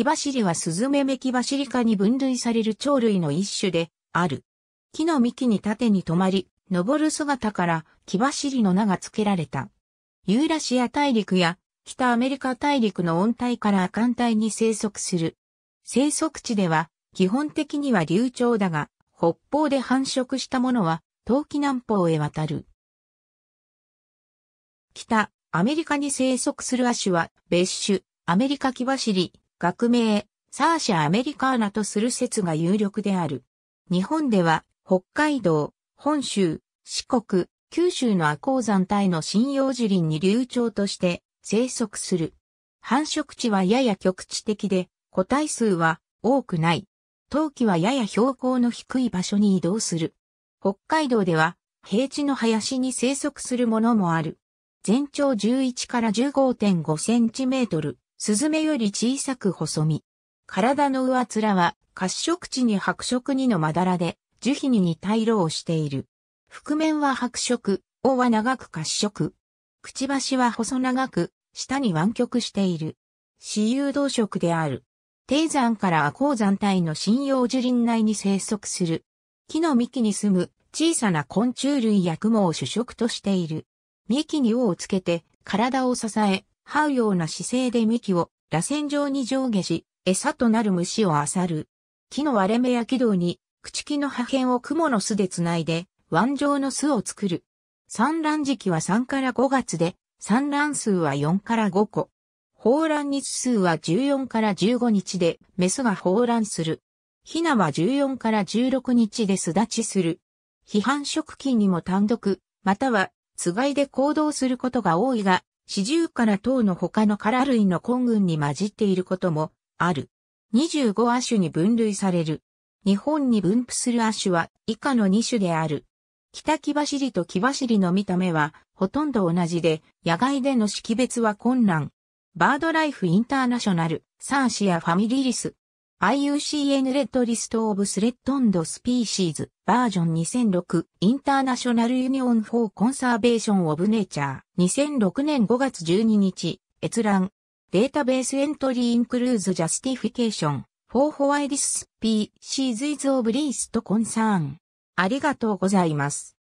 キバシリはスズメメキバシリ科に分類される鳥類の一種である。木の幹に縦に止まり、登る姿からキバシリの名が付けられた。ユーラシア大陸や北アメリカ大陸の温帯から亜寒帯に生息する。生息地では基本的には流暢だが、北方で繁殖したものは冬季南方へ渡る。北、アメリカに生息する亜種は別種、アメリカキバシリ、学名、サーシャ・アメリカーナとする説が有力である。日本では、北海道、本州、四国、九州の亜鉱山帯の針葉樹林に流暢として生息する。繁殖地はやや局地的で、個体数は多くない。冬季はやや標高の低い場所に移動する。北海道では平地の林に生息するものもある。全長11から15.5センチメートル。スズメより小さく細身。体の上面は、褐色地に白色にのまだらで、樹皮に似た色をしている。覆面は白色、尾は長く褐色。くちばしは細長く、下に湾曲している。私有動植である。低山から亜高山帯の針葉樹林内に生息する。木の幹に住む小さな昆虫類や雲を主食としている。幹に尾をつけて体を支え、這うような姿勢で幹を螺旋状に上下し、餌となる虫を漁る。木の割れ目や軌道に、朽木の破片を雲の巣でつないで、腕状の巣を作る。産卵時期は3から5月で、産卵数は4から5個。放卵日数は14から15日で、メスが放卵する。ヒナは14から16日で巣立ちする。批判食期にも単独、または、つがいで行動することが多いが、四十から等の他のカラ類の根群に混じっていることもある。25亜種に分類される。日本に分布する亜種は以下の2種である。北キ走シと木走りの見た目はほとんど同じで、野外での識別は困難。バードライフインターナショナル、サーシアファミリリス、IUCN レッドリストオブスレッドンドスピーシーズバージョン2006インターナショナルユニオンフォーコンサーベーションオブネチャー2006年5月12日閲覧データベースエントリーインクルーズジャスティフィケーションフォーホワイディススピーシーズイズオブリーストコンサーンありがとうございます。